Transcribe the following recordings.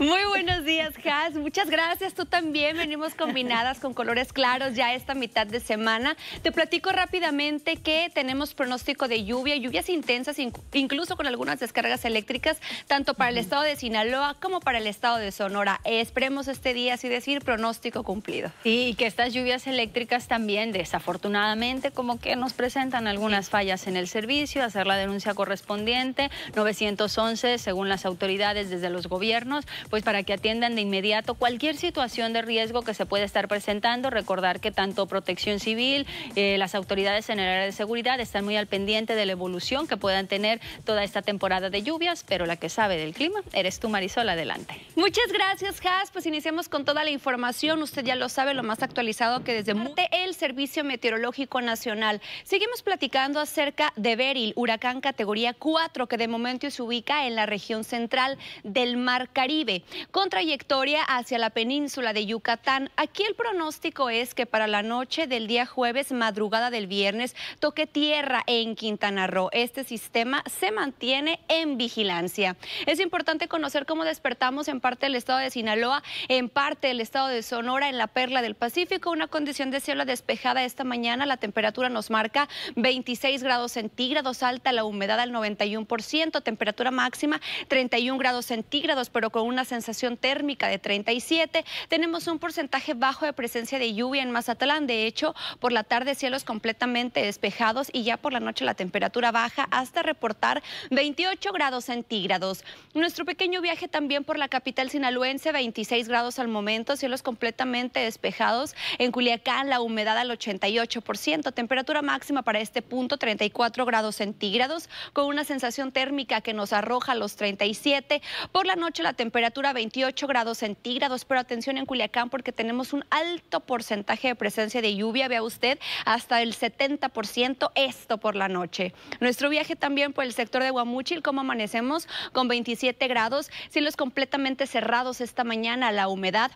Muy buenos días, Has. Muchas gracias. Tú también venimos combinadas con colores claros ya esta mitad de semana. Te platico rápidamente que tenemos pronóstico de lluvia, lluvias intensas, incluso con algunas descargas eléctricas, tanto para el estado de Sinaloa como para el estado de Sonora. Esperemos este día, así decir, pronóstico cumplido. y que estas lluvias eléctricas también, desafortunadamente, como que nos presentan algunas fallas en el servicio, hacer la denuncia correspondiente, 911, según las autoridades desde los gobiernos pues para que atiendan de inmediato cualquier situación de riesgo que se pueda estar presentando. Recordar que tanto Protección Civil, eh, las autoridades en el área de seguridad están muy al pendiente de la evolución que puedan tener toda esta temporada de lluvias, pero la que sabe del clima eres tú, Marisol, adelante. Muchas gracias, Has. Pues iniciamos con toda la información. Usted ya lo sabe, lo más actualizado que desde el Servicio Meteorológico Nacional. Seguimos platicando acerca de Beryl, huracán categoría 4, que de momento se ubica en la región central del Mar Caribe con trayectoria hacia la península de Yucatán. Aquí el pronóstico es que para la noche del día jueves, madrugada del viernes, toque tierra en Quintana Roo. Este sistema se mantiene en vigilancia. Es importante conocer cómo despertamos en parte del estado de Sinaloa, en parte del estado de Sonora, en la perla del Pacífico. Una condición de cielo despejada esta mañana. La temperatura nos marca 26 grados centígrados, alta la humedad al 91%, temperatura máxima 31 grados centígrados, pero con una sensación térmica de 37. Tenemos un porcentaje bajo de presencia de lluvia en Mazatlán. De hecho, por la tarde cielos completamente despejados y ya por la noche la temperatura baja hasta reportar 28 grados centígrados. Nuestro pequeño viaje también por la capital sinaloense, 26 grados al momento, cielos completamente despejados. En Culiacán la humedad al 88%, temperatura máxima para este punto 34 grados centígrados con una sensación térmica que nos arroja los 37. Por la noche la temperatura temperatura 28 grados centígrados, pero atención en Culiacán porque tenemos un alto porcentaje de presencia de lluvia, vea usted, hasta el 70%, esto por la noche. Nuestro viaje también por el sector de Huamuchil, como amanecemos con 27 grados, cielos completamente cerrados esta mañana, la humedad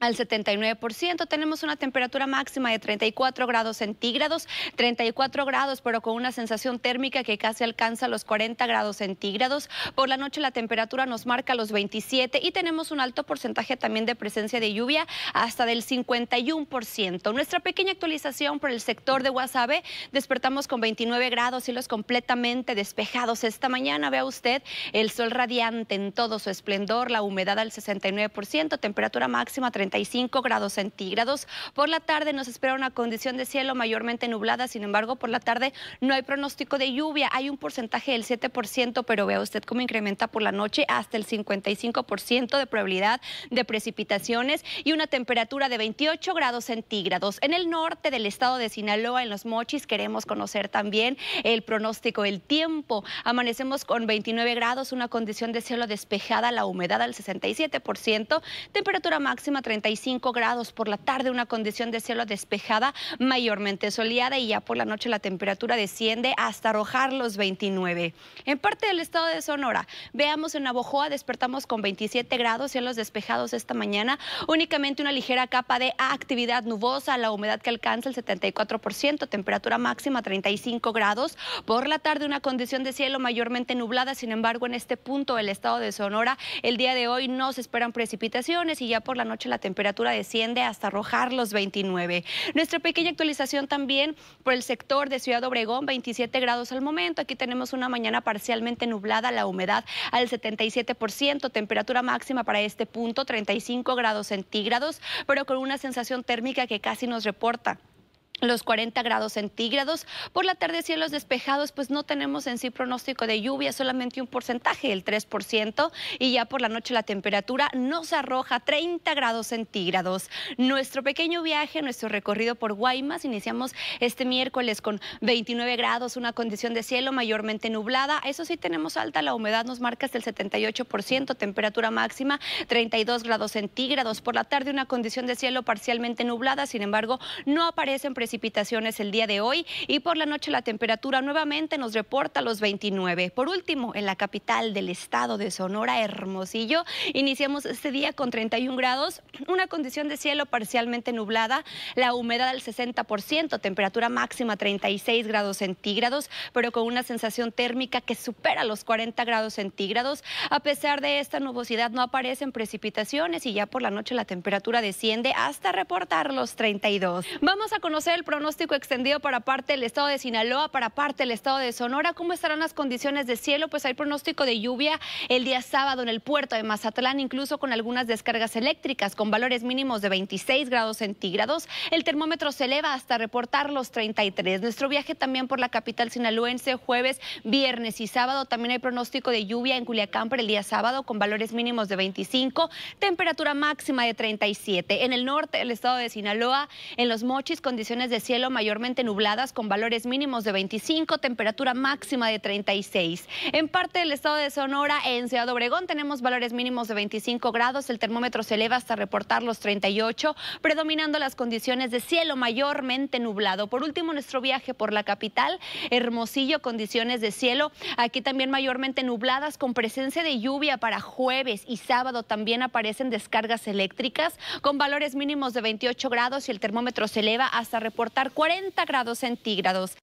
al 79%. Tenemos una temperatura máxima de 34 grados centígrados, 34 grados, pero con una sensación térmica que casi alcanza los 40 grados centígrados. Por la noche la temperatura nos marca los 27 y tenemos un alto porcentaje también de presencia de lluvia hasta del 51%. Nuestra pequeña actualización por el sector de Guasave, despertamos con 29 grados, los completamente despejados. Esta mañana vea usted el sol radiante en todo su esplendor, la humedad al 69%, temperatura máxima 30 35 grados centígrados. Por la tarde nos espera una condición de cielo mayormente nublada, sin embargo, por la tarde no hay pronóstico de lluvia, hay un porcentaje del 7%, pero vea usted cómo incrementa por la noche hasta el 55% de probabilidad de precipitaciones y una temperatura de 28 grados centígrados. En el norte del estado de Sinaloa, en los Mochis, queremos conocer también el pronóstico del tiempo. Amanecemos con 29 grados, una condición de cielo despejada, la humedad al 67%, temperatura máxima 30 35 grados. Por la tarde una condición de cielo despejada, mayormente soleada y ya por la noche la temperatura desciende hasta arrojar los 29. En parte del estado de Sonora, veamos en Navojoa despertamos con 27 grados, cielos despejados esta mañana, únicamente una ligera capa de actividad nubosa, la humedad que alcanza el 74%, temperatura máxima 35 grados. Por la tarde una condición de cielo mayormente nublada, sin embargo en este punto el estado de Sonora el día de hoy no se esperan precipitaciones y ya por la noche la temperatura temperatura desciende hasta arrojar los 29. Nuestra pequeña actualización también por el sector de Ciudad Obregón, 27 grados al momento. Aquí tenemos una mañana parcialmente nublada, la humedad al 77%, temperatura máxima para este punto 35 grados centígrados, pero con una sensación térmica que casi nos reporta los 40 grados centígrados. Por la tarde cielos despejados, pues no tenemos en sí pronóstico de lluvia, solamente un porcentaje, el 3%, y ya por la noche la temperatura nos arroja 30 grados centígrados. Nuestro pequeño viaje, nuestro recorrido por Guaymas, iniciamos este miércoles con 29 grados, una condición de cielo mayormente nublada. Eso sí tenemos alta la humedad, nos marca hasta el 78%, temperatura máxima 32 grados centígrados. Por la tarde una condición de cielo parcialmente nublada, sin embargo, no aparecen precipitaciones el día de hoy y por la noche la temperatura nuevamente nos reporta los 29. Por último, en la capital del estado de Sonora, Hermosillo, iniciamos este día con 31 grados, una condición de cielo parcialmente nublada, la humedad al 60%, temperatura máxima 36 grados centígrados, pero con una sensación térmica que supera los 40 grados centígrados. A pesar de esta nubosidad no aparecen precipitaciones y ya por la noche la temperatura desciende hasta reportar los 32. Vamos a conocer el pronóstico extendido para parte del estado de Sinaloa, para parte del estado de Sonora. ¿Cómo estarán las condiciones de cielo? Pues hay pronóstico de lluvia el día sábado en el puerto de Mazatlán, incluso con algunas descargas eléctricas, con valores mínimos de 26 grados centígrados. El termómetro se eleva hasta reportar los 33. Nuestro viaje también por la capital sinaloense jueves, viernes y sábado. También hay pronóstico de lluvia en Culiacán para el día sábado, con valores mínimos de 25, temperatura máxima de 37. En el norte, el estado de Sinaloa, en los mochis, condiciones de cielo mayormente nubladas con valores mínimos de 25, temperatura máxima de 36. En parte del estado de Sonora, en Ciudad Obregón, tenemos valores mínimos de 25 grados. El termómetro se eleva hasta reportar los 38, predominando las condiciones de cielo mayormente nublado. Por último, nuestro viaje por la capital, Hermosillo, condiciones de cielo aquí también mayormente nubladas con presencia de lluvia para jueves y sábado. También aparecen descargas eléctricas con valores mínimos de 28 grados y el termómetro se eleva hasta reportar 40 grados centígrados.